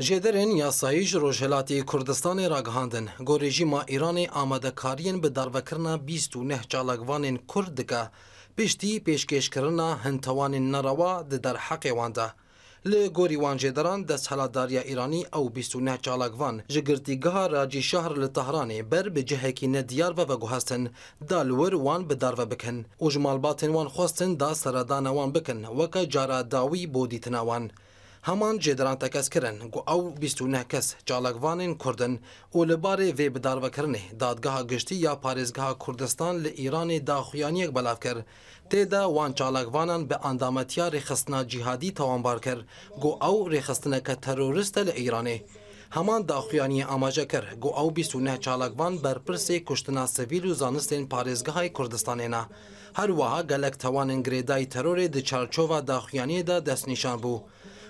جدرن یاسایی ji Rojhilatê Kurdistanê ragihandin. Gorêjîma Îranê amadekariyên bi darvekirina bîst û neh çalakvanên Kurd dike. Piştî pêşkêşkirina hintewanên nerawa di derheqê wan de. Li gorî wan jêderan desthiladariya Îranî ew bîst û neh çalakvan ji girtîgeha Racî Şahr li Tehranê ber bi cihekî nediyar ve veguhestin da li wir wan bi darve bikin û ji malbatên wan xwestin da seredana wan bikin weke cara dawî bo dîtina wan. همان جدران تکس کرن گو او 29 کس چالکوانین کردن او لباره وی بداروکرنه دادگاه گشتی یا پارێزگاه کوردستان لە ئیرانی داخویانیەک بەلاف کرد تێدا وان چالکوانان بە ئەندامەتیا ڕێخستنا جیهادی تاوانبار کرد گو ئەو ڕێخستنەکە تەرۆریستە لە ئیرانێ هەمان داخویانیە ئاماژە کرد گو ئەو 29 چالکوان بەرپرسێ کوشتنا سەویل و زانستێن پارێزگەهای کوردستانێنا هەروەها گەلک تەوانن گرێدای تەرۆرێ دچارچۆڤ داخویانیەدا دەستنیشان بوو.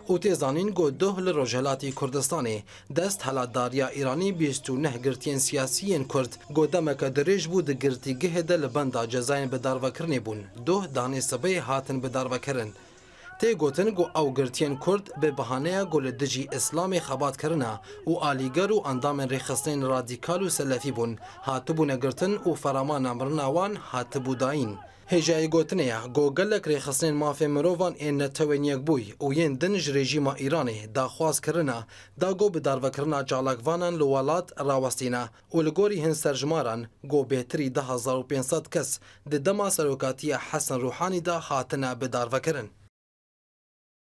او تیزانین گو دوه لروجلاتی کردستانی دست حلاداریا ایرانی بیستو نه گرتین سیاسیین کرد گو دمک دریج بود گرتی گهده لبنده جزاین بداروکرنی بون دوه دانی سبه هاتن بداروکرن تێگوتن گو ئەو گرتیان کورد بێ بەهانەیە گۆ لە دژی ئیسلامی خەباتکردە و ئالیگەر و ئەندامن ڕێخستین رادیکال و سەلەفی بوون هاتبوو نەگرتن و فەرەمانە مرناوان هاتبووداین. هێژایی گوتنەیە گۆگەلێک ڕێخستنین مافێ مرۆڤان ئێنە تەوێنیەک بووی و یەن دنج رێژیما ئیرانی داخوازکردە داگۆ بدارڤکردنا جاڵاکوانان لە وڵات ڕاوەستینە و لە گۆری هەن سەرژماران گۆ بێتری 1500 کەس ددەما سەرۆکاتیە حەسن ڕوحانیدا هاتنە بدارڤەکردن.